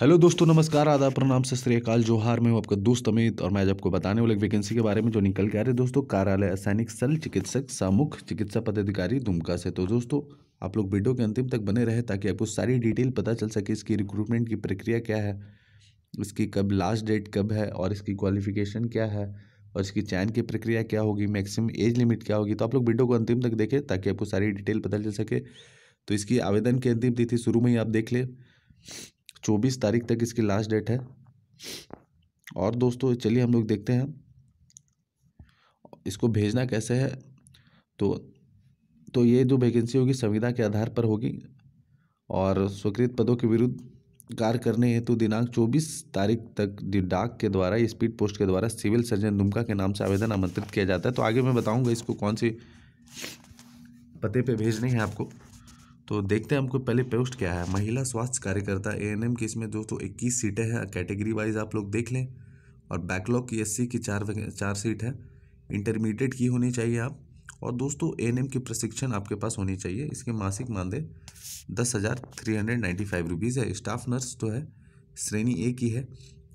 hello दोस्तों नमस्कार आदा प्रणाम से श्रीकाल जोहार में हूँ आपका दोस्त अमित और मैं आज आपको बताने वाले वैकेंसी के बारे में जो निकल के आ रहे हैं दोस्तों कार्यालय असैनिक सल चिकित्सक सामुख चिकित्सा पदाधिकारी दुमका से तो दोस्तों आप लोग वीडियो के अंतिम तक बने रहे ताकि आपको सारी डिटेल पता चल सके इसकी रिक्रूटमेंट की प्रक्रिया क्या है इसकी कब लास्ट डेट कब है और इसकी क्वालिफिकेशन क्या है और इसकी चयन की प्रक्रिया क्या होगी मैक्सिमम एज लिमिट क्या होगी तो आप लोग वीडियो को अंतिम तक देखें ताकि आपको सारी डिटेल पता चल सके तो इसकी आवेदन की अंतिम तिथि शुरू में ही आप देख लें चौबीस तारीख तक इसकी लास्ट डेट है और दोस्तों चलिए हम लोग देखते हैं इसको भेजना कैसे है तो तो ये जो वैकेंसी होगी संविदा के आधार पर होगी और स्वीकृत पदों के विरुद्ध कार्य करने हेतु दिनांक 24 तारीख तक डाक के द्वारा स्पीड पोस्ट के द्वारा सिविल सर्जन दुमका के नाम से आवेदन आमंत्रित किया जाता है तो आगे मैं बताऊंगा इसको कौन सी पते पे भेजने हैं आपको तो देखते हैं हमको पहले पोस्ट क्या है महिला स्वास्थ्य कार्यकर्ता ए एन एम की इसमें दोस्तों इक्कीस सीटें हैं कैटेगरी वाइज आप लोग देख लें और बैकलॉग की एस की चार चार सीट है इंटरमीडिएट की होनी चाहिए आप और दोस्तों ए एन एम की प्रशिक्षण आपके पास होनी चाहिए इसके मासिक मानदेय दस हज़ार three hundred ninety five rupees है स्टाफ नर्स तो है श्रेणी ए की है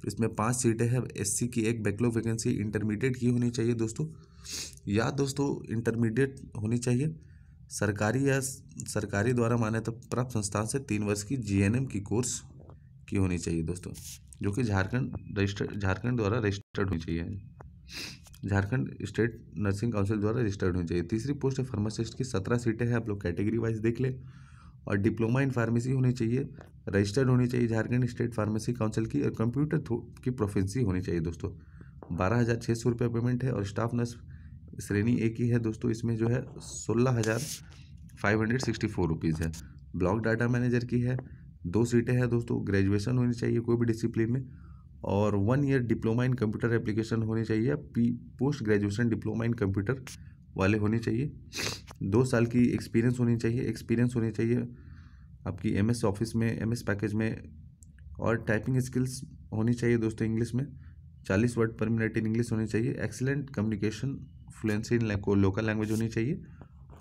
इसमें पांच सीटें हैं एससी की एक बैकलॉग वैकेंसी इंटरमीडिएट की होनी चाहिए दोस्तों या दोस्तों इंटरमीडिएट होनी चाहिए सरकारी या सरकारी द्वारा मान्यता प्राप्त संस्थान से तीन वर्ष की जीएनएम की कोर्स की होनी चाहिए दोस्तों जो कि झारखंड रजिस्टर्ड झारखंड द्वारा रजिस्टर्ड होनी चाहिए झारखंड स्टेट नर्सिंग काउंसिल द्वारा रजिस्टर्ड होनी चाहिए तीसरी पोस्ट है फार्मासिस्ट की सत्रह सीटें हैं आप लोग कैटेगरी वाइज देख लें और डिप्लोमा इन फार्मेसी होनी चाहिए रजिस्टर्ड होनी चाहिए झारखंड स्टेट फार्मेसी काउंसिल की और कंप्यूटर की प्रोफेंसी होनी चाहिए दोस्तों बारह हज़ार छः सौ रुपये पेमेंट है और स्टाफ नर्स श्रेणी ए की है दोस्तों इसमें जो है सोलह हज़ार five hundred sixty four rupees है ब्लॉक डाटा मैनेजर की है दो सीटें हैं दोस्तों ग्रेजुएशन होनी चाहिए कोई भी डिसिप्लिन में और one year diploma in computer application होनी चाहिए P post graduation diploma in computer वाले होने चाहिए दो साल की एक्सपीरियंस होनी चाहिए एक्सपीरियंस होनी चाहिए आपकी एम एस ऑफिस में एम एस पैकेज में और टाइपिंग स्किल्स होनी चाहिए दोस्तों इंग्लिश में चालीस वर्ड पर मिनट इन इंग्लिश होनी चाहिए excellent communication fluency in local language होनी चाहिए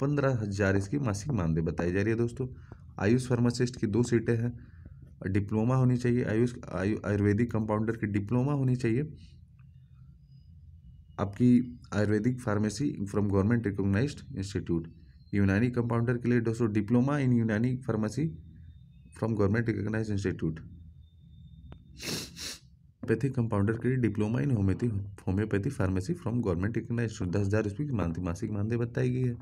पंद्रह हज़ार इसकी मासिक मानदेय बताई जा रही है दोस्तों आयुष फार्मासिस्ट की दो सीटें हैं डिप्लोमा होनी चाहिए आयुष आयुर्वेदिक कंपाउंडर की डिप्लोमा होनी चाहिए आपकी Ayurvedic pharmacy from government recognise institute Unani compounder के लिए दोस्तों diploma in Unani pharmacy from government recognise institute homeopathy compounder के लिए diploma in homeopathy homeopathy pharmacy from government recognise दस हज़ार रुपये की मानती मासिक मानदेय बताई गई है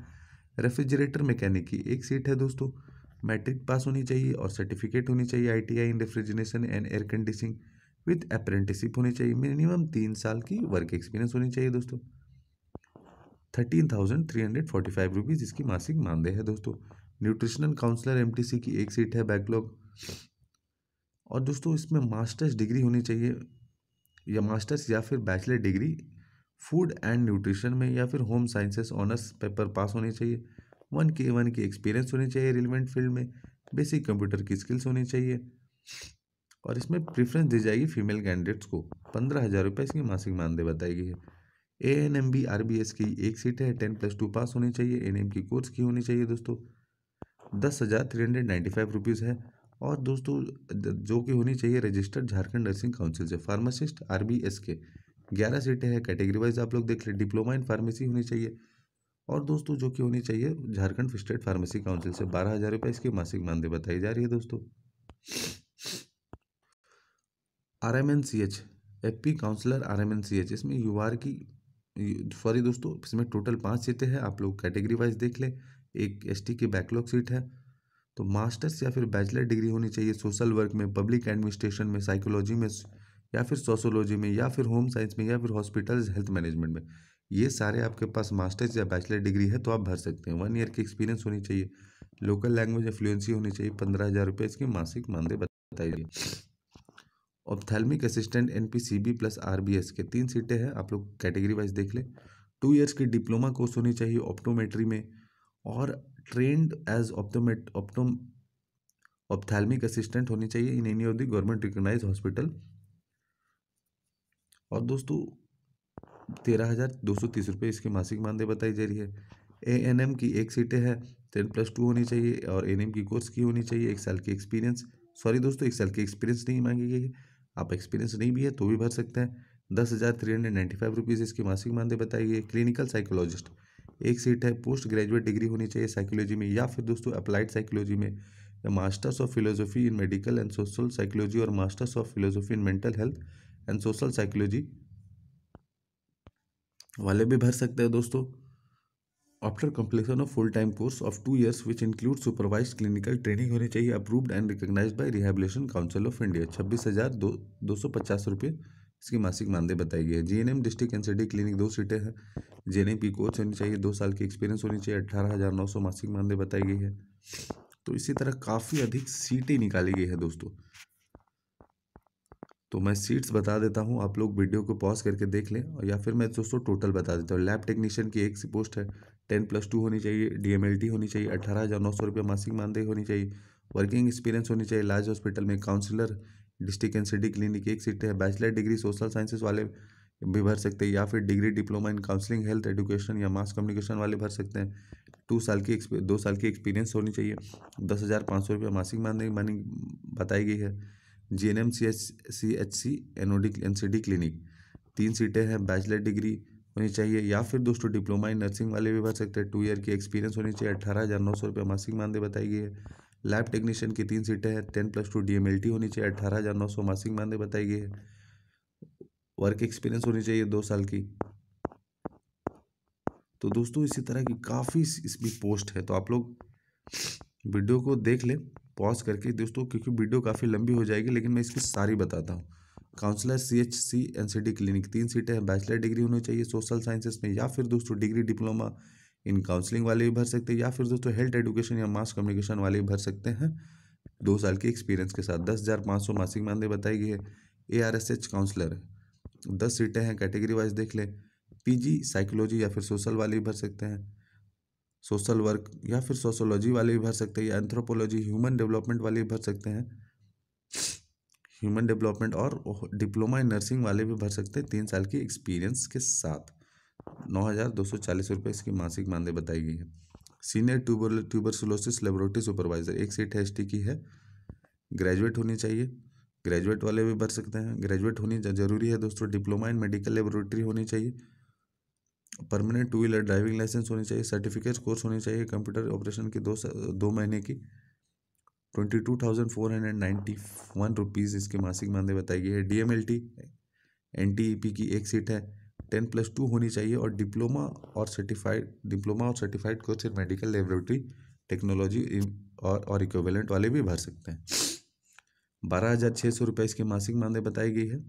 रेफ्रिजरेटर मैकेनिक की एक सीट है दोस्तों मैट्रिक पास होनी चाहिए और सर्टिफिकेट होनी चाहिए I in refrigeration and air conditioning with apprenticeship होनी चाहिए मिनिमम तीन साल की वर्क एक्सपीरियंस होनी चाहिए दोस्तों thirteen thousand three hundred forty five rupees इसकी मासिक मानदेय है दोस्तों न्यूट्रिशनल काउंसलर एम की एक सीट है बैकलॉग और दोस्तों इसमें मास्टर्स डिग्री होनी चाहिए या मास्टर्स या फिर bachelor degree food and nutrition में या फिर home sciences honours paper pass होने चाहिए वन के वन की एक्सपीरियंस होनी चाहिए रिलेवेंट फील्ड में बेसिक कंप्यूटर की स्किल्स होनी चाहिए और इसमें प्रेफरेंस दी जाएगी फीमेल कैंडिडेट्स को पंद्रह हज़ार रुपये इसकी मासिक मानदेय बताई गई है A N M B R B S की एक सीट है टेन प्लस टू पास होनी चाहिए एन एम की कोर्स की होनी चाहिए दोस्तों दस हज़ार three hundred ninety five rupees है और दोस्तों जो कि होनी चाहिए रजिस्टर्ड झारखंड नर्सिंग काउंसिल से फार्मासिस्ट आर बी एस के ग्यारह सीटें हैं कैटेगरी वाइज आप लोग देख लें डिप्लोमा इन फार्मेसी होनी चाहिए और दोस्तों जो कि होनी चाहिए झारखंड स्टेट फार्मेसी काउंसिल से बारह हज़ार रुपये इसकी मासिक मानदेय बताई जा रही है दोस्तों R M N C H F P counsellor R M N C H इसमें यू आर की सॉरी दोस्तों इसमें टोटल पाँच सीटें हैं आप लोग कैटेगरी वाइज देख लें एक एस टी की बैकलॉग सीट है तो मास्टर्स या फिर बैचलर डिग्री होनी चाहिए सोशल वर्क में पब्लिक एडमिनिस्ट्रेशन में साइकोलॉजी में या फिर सोशोलॉजी में या फिर होम साइंस में या फिर हॉस्पिटल्स हेल्थ मैनेजमेंट में ये सारे आपके पास मास्टर्स या बैचलर डिग्री है तो आप भर सकते हैं वन ईयर की एक्सपीरियंस होनी चाहिए लोकल लैंग्वेज या फ्लुएंसी होनी चाहिए पंद्रह हज़ार रुपये इसकी मासिक मानदेय बताइए ophthalmic assistant N P C B plus R B S के तीन सीटें हैं आप लोग कैटेगरी वाइज देख लें टू ईयर्स की डिप्लोमा कोर्स होनी चाहिए ऑप्टोमेट्री में और ट्रेंड एज ऑप्टोमेट ऑप्टोम ऑप्थैलमिक असिस्टेंट होनी चाहिए in any of the government recognise hospital और दोस्तों तेरह हज़ार दो सौ तीस रुपये इसकी मासिक मानदेय बताई जा रही है ए एन एम की एक सीटें हैं टेन प्लस टू होनी चाहिए और एन एम की कोर्स की होनी चाहिए एक साल की एक्सपीरियंस सॉरी दोस्तों एक साल की एक्सपीरियंस नहीं मांगी गई है आप एक्सपीरियंस नहीं भी है तो भी भर सकते हैं दस हज़ार three hundred ninety five rupees इसकी मासिक मानदेय बताई गई है क्लिनिकल साइकोलॉजिस्ट एक सीट है पोस्ट ग्रेजुएट डिग्री होनी चाहिए साइकोलॉजी में या फिर दोस्तों अप्लाइड साइकोलॉजी में या masters of philosophy in medical and social psychology और masters of philosophy in mental health and social psychology वाले भी भर सकते हैं दोस्तों after completion of full time course of two years which include supervise clinical training होनी चाहिए approved and recognise by rehabilitation council of India छब्बीस हज़ार दो दो सौ पचास रुपये इसकी मासिक मानदेय बताई गई है जीएनएम डिस्ट्रिक्ट एनसीडी क्लिनिक दो सीटें हैं जीएनएम की कोच होनी चाहिए दो साल की एक्सपीरियंस होनी चाहिए अट्ठारह हज़ार नौ सौ मासिक मानदेय बताई गई है तो इसी तरह काफ़ी अधिक सीटें निकाली गई है दोस्तों तो मैं सीट्स बता देता हूँ आप लोग वीडियो को पॉज करके देख लें और या फिर मैं दोस्तों टोटल बता देता हूँ लैब टेक्नीशियन की एक सी पोस्ट है टेन प्लस टू होनी चाहिए डीएमएलटी होनी चाहिए अट्ठारह हज़ार नौ सौ रुपये मासिक मानदेय होनी चाहिए वर्किंग एक्सपीरियंस होनी चाहिए लार्ज हॉस्पिटल में counsellor district N C clinic एक सीट है बैचलर डिग्री सोशल साइंसेज वाले भी भर सकते हैं या फिर degree diploma in counselling health education या मास कम्युनिकेशन वाले भर सकते हैं टू साल की दो साल की एक्सपीरियंस होनी चाहिए दस हज़ार पाँच सौ रुपये मासिक मानदेय मानी बताई गई है G N M C H C H C N O D N C D clinic तीन सीटें हैं बैचलर डिग्री होनी चाहिए या फिर दोस्तों डिप्लोमा इन नर्सिंग वाले भी भर सकते हैं टू ईयर की एक्सपीरियंस होनी चाहिए अट्ठारह हज़ार नौ सौ रुपये मासिक मानदेय बताई गई है लैब टेक्नीशियन की तीन सीटें हैं टेन प्लस टू डी होनी चाहिए अट्ठारह हज़ार नौ सौ मासिक मानदे बताई गई है वर्क एक्सपीरियंस होनी चाहिए दो साल की तो दोस्तों इसी तरह की काफ़ी इसमें पोस्ट है तो आप लोग वीडियो को देख लें पॉज करके दोस्तों क्योंकि वीडियो काफ़ी लंबी हो जाएगी लेकिन मैं इसकी सारी बताता हूँ counsellor C H C N C D clinic तीन सीटें हैं बैचलर डिग्री होनी चाहिए सोशल साइंसेस में या फिर दोस्तों डिग्री डिप्लोमा इन काउंसलिंग वाले भी भर सकते हैं या फिर दोस्तों हेल्थ एडुकेशन या मास कम्युनिकेशन वाले भी भर सकते हैं दो साल के एक्सपीरियंस के साथ दस हज़ार पाँच सौ मासिक मानदे बताई गई है A R S H counsellor दस सीटें हैं कैटेगरी वाइज देख लें पीजी साइकोलॉजी या फिर सोशल वाले भी भर सकते हैं सोशल वर्क या फिर सोशोलॉजी वाले भी भर सकते हैं या एंथ्रोपोलॉजी ह्यूमन डेवलपमेंट वाले भी भर सकते हैं ह्यूमन डेवलपमेंट और डिप्लोमा इन नर्सिंग वाले भी भर सकते हैं तीन साल की एक्सपीरियंस के साथ नौ हज़ार दो सौ चालीस रुपये इसकी मासिक मानदेय बताई गई है senior tuberculosis laboratory supervisor एक सीट है एस की है ग्रेजुएट होनी चाहिए ग्रेजुएट वाले भी भर सकते हैं ग्रेजुएट होनी जरूरी है दोस्तों डिप्लोमा इन मेडिकल लेबोरेटरी होनी चाहिए permanent two wheeler driving licence होनी चाहिए सर्टिफिकेट कोर्स होनी चाहिए कंप्यूटर ऑपरेशन की दो दो महीने की twenty two thousand four hundred ninety one rupees इसकी मासिक मानदेय बताई गई है D M L T N T E P की एक सीट है टेन प्लस टू होनी चाहिए और डिप्लोमा और सर्टिफाइड डिप्लोमा और certified course in medical laboratory technology और और इक्वेलेंट वाले भी भर सकते हैं बारह हज़ार छः सौ रुपये इसकी मासिक मानदेय बताई गई है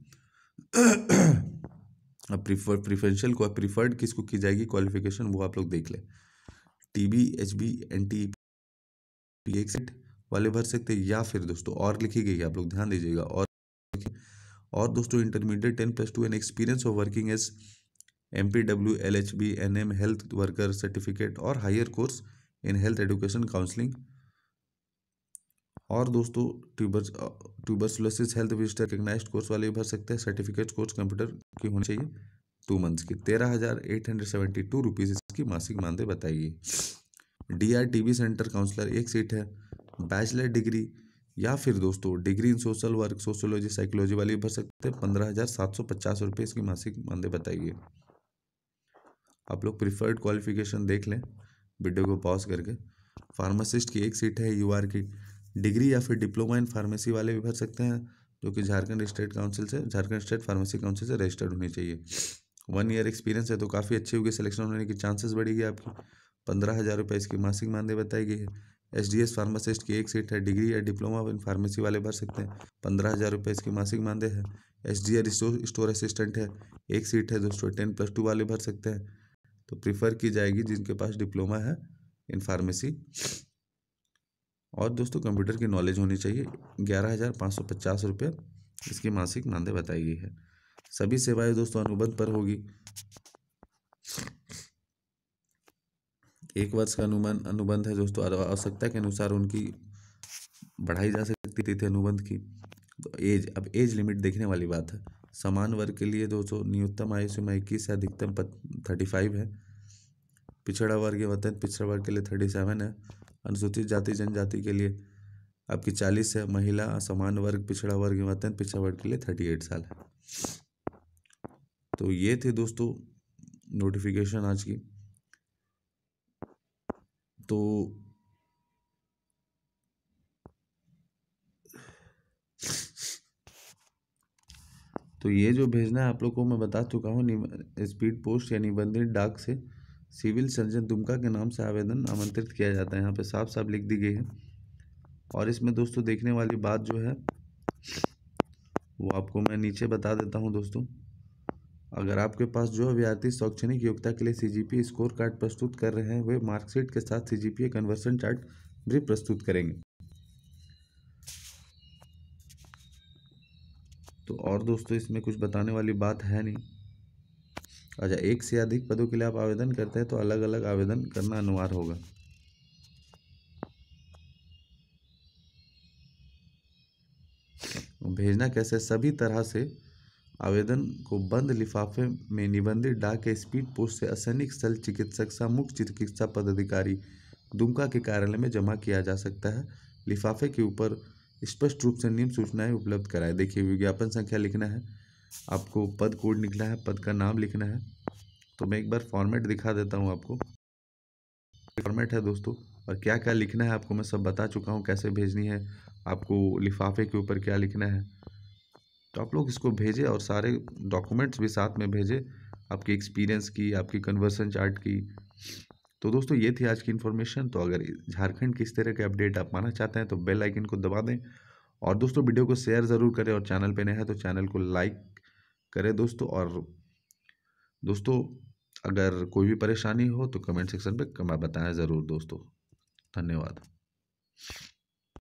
अब प्रीफर प्रीफरेंशियल को प्रीफर्ड किसको की जाएगी क्वालिफिकेशन वो आप लोग देख लें T B H B N T P exit वाले भर सकते हैं या फिर दोस्तों और लिखी गई है आप लोग ध्यान दीजिएगा और और दोस्तों intermediate ten plus two and experience of working as M P W L H B N M health worker certificate और higher course in health education counselling और दोस्तों ट्यूबर्स tuberculosis health visitor recognise course वाले भी भर सकते हैं certificate course computer की होनी चाहिए टू मंथ्स की तेरह हज़ार eight hundred seventy two rupees इसकी मासिक मानदेय बताइए D R T B centre counsellor एक सीट है बैचलर डिग्री या फिर दोस्तों degree in social work sociology psychology वाली भर सकते हैं पंद्रह हज़ार सात सौ पचास रुपये इसकी मासिक बताई बताइए आप लोग प्रिफर्ड क्वालिफिकेशन देख लें वीडियो को पॉज करके फार्मासिस्ट की एक सीट है आर की डिग्री या फिर डिप्लोमा इन फार्मेसी वाले भी भर सकते हैं जो कि झारखंड स्टेट काउंसिल से झारखंड स्टेट फार्मेसी काउंसिल से रजिस्टर्ड होनी चाहिए वन ईयर एक्सपीरियंस है तो काफ़ी अच्छी होगी सिलेक्शन होने की चांसेस बढ़ेगी आपकी पंद्रह हज़ार रुपये इसकी मासिक मानदेय बताई गई है एस डी एस फार्मासिस्ट की एक सीट है डिग्री या डिप्लोमा इन फार्मेसी वाले भर सकते हैं पंद्रह हज़ार रुपये इसकी मासिक मानदेय है S D R store assistant है एक सीट है दोस्तों टेन प्लस टू वाले भर सकते हैं तो प्रीफर की जाएगी जिनके पास डिप्लोमा है इन फार्मेसी और दोस्तों कंप्यूटर की नॉलेज होनी चाहिए ग्यारह हज़ार पाँच सौ पचास रुपये इसकी मासिक मानदेय बताई गई है सभी सेवाएं दोस्तों अनुबंध पर होगी एक वर्ष का अनुमान अनुबंध है दोस्तों आवश्यकता के अनुसार उनकी बढ़ाई जा सकती थी, थी अनुबंध की तो एज अब एज लिमिट देखने वाली बात है समान वर्ग के लिए दोस्तों न्यूनतम आयु सीमा इक्कीस से अधिकतम थर्टी फाइव है पिछड़ा वर्ग होते हैं पिछड़ा वर्ग के लिए थर्टी सेवन है अनुसूचित जाति जनजाति के लिए आपकी चालीस है महिला समान वर्ग पिछड़ा वर्ग होते हैं पिछड़ा वर्ग के लिए थर्टी एट साल है तो ये थे दोस्तों नोटिफिकेशन आज की तो तो ये जो भेजना है आप लोग को मैं बता चुका हूँ स्पीड पोस्ट या निबंधित डाक से सिविल सर्जन दुमका के नाम से आवेदन आमंत्रित किया जाता है यहाँ पे साफ साफ लिख दी गई है और इसमें दोस्तों देखने वाली बात जो है वो आपको मैं नीचे बता देता हूँ दोस्तों अगर आपके पास जो अभ्यर्थी शैक्षणिक योग्यता के लिए सीजीपीए स्कोर कार्ड प्रस्तुत कर रहे हैं वे मार्कशीट के साथ सीजीपीए कन्वर्सन चार्ट भी प्रस्तुत करेंगे तो और दोस्तों इसमें कुछ बताने वाली बात है नहीं अच्छा एक से अधिक पदों के लिए आप आवेदन करते हैं तो अलग अलग आवेदन करना अनिवार्य होगा भेजना कैसे सभी तरह से आवेदन को बंद लिफाफे में निबंधित डाक स्पीड पोस्ट से असैनिक स्थल चिकित्सक सह मुख्य चिकित्सा पदाधिकारी दुमका के कार्यालय में जमा किया जा सकता है लिफाफे के ऊपर स्पष्ट रूप से निम्न सूचनाएं उपलब्ध कराएं देखिए विज्ञापन संख्या लिखना है आपको पद कोड निकला है पद का नाम लिखना है तो मैं एक बार फॉर्मेट दिखा देता हूँ आपको फॉर्मेट है दोस्तों और क्या क्या लिखना है आपको मैं सब बता चुका हूँ कैसे भेजनी है आपको लिफाफे के ऊपर क्या लिखना है तो आप लोग इसको भेजें और सारे डॉक्यूमेंट्स भी साथ में भेजें आपकी एक्सपीरियंस की आपकी कन्वर्सन चार्ट की तो दोस्तों ये थी आज की इन्फॉर्मेशन तो अगर झारखंड किस तरह के अपडेट आप पाना चाहते हैं तो बेल आइकन को दबा दें और दोस्तों वीडियो को शेयर ज़रूर करें और चैनल पे नए हैं तो चैनल को लाइक करें दोस्तों और दोस्तों अगर कोई भी परेशानी हो तो कमेंट सेक्शन पर बताएँ ज़रूर दोस्तों धन्यवाद